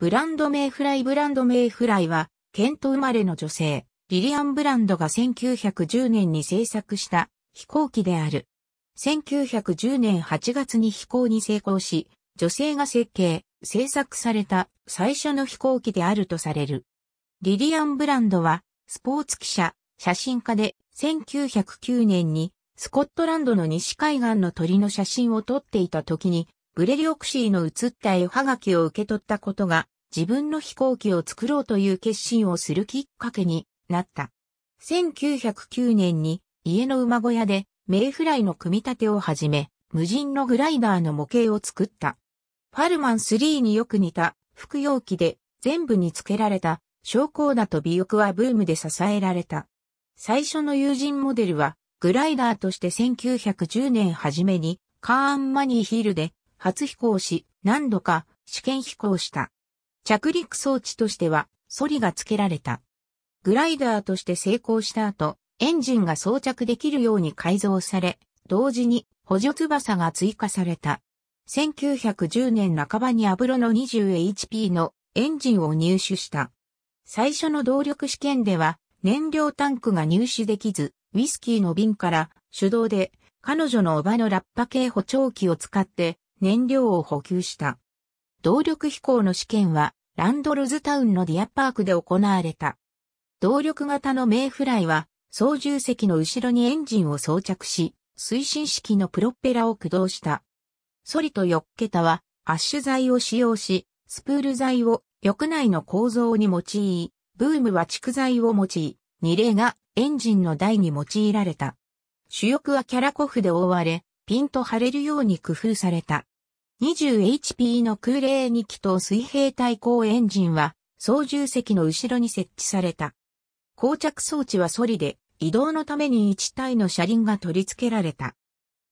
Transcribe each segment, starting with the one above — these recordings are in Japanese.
ブランド名フライブランド名フライは、ケント生まれの女性、リリアン・ブランドが1910年に制作した飛行機である。1910年8月に飛行に成功し、女性が設計、制作された最初の飛行機であるとされる。リリアン・ブランドは、スポーツ記者、写真家で、1909年に、スコットランドの西海岸の鳥の写真を撮っていた時に、ブレリオクシーの写った絵はがきを受け取ったことが自分の飛行機を作ろうという決心をするきっかけになった。1909年に家の馬小屋でメイフライの組み立てを始め、無人のグライダーの模型を作った。ファルマン3によく似た服用機で全部に付けられた昇降だと尾翼はブームで支えられた。最初の友人モデルはグライダーとして1910年初めにカーン・マニーヒールで初飛行し何度か試験飛行した。着陸装置としては、ソリが付けられた。グライダーとして成功した後、エンジンが装着できるように改造され、同時に補助翼が追加された。1910年半ばにアブロの 20HP のエンジンを入手した。最初の動力試験では燃料タンクが入手できず、ウィスキーの瓶から手動で彼女のおばのラッパ系補聴器を使って燃料を補給した。動力飛行の試験は、ランドルズタウンのディアパークで行われた。動力型のメイフライは、操縦席の後ろにエンジンを装着し、推進式のプロペラを駆動した。ソリとヨッケタは、アッシュ材を使用し、スプール材を翼内の構造に用い、ブームは蓄材を用い、二例がエンジンの台に用いられた。主翼はキャラコフで覆われ、ピンと張れるように工夫された。20HP の空冷2機と水平対向エンジンは操縦席の後ろに設置された。膠着装置はソリで移動のために1体の車輪が取り付けられた。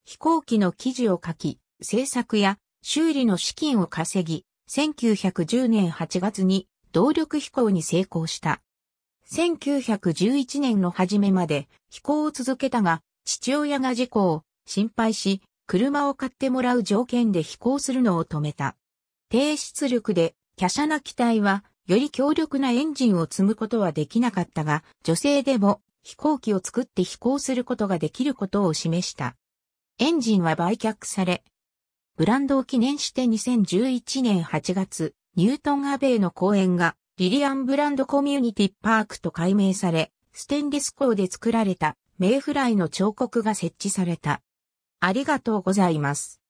飛行機の記事を書き、製作や修理の資金を稼ぎ、1910年8月に動力飛行に成功した。1911年の初めまで飛行を続けたが、父親が事故を心配し、車を買ってもらう条件で飛行するのを止めた。低出力で、華奢な機体は、より強力なエンジンを積むことはできなかったが、女性でも飛行機を作って飛行することができることを示した。エンジンは売却され、ブランドを記念して2011年8月、ニュートンアベイの公園がリリアンブランドコミュニティパークと改名され、ステンレス鋼で作られたメイフライの彫刻が設置された。ありがとうございます。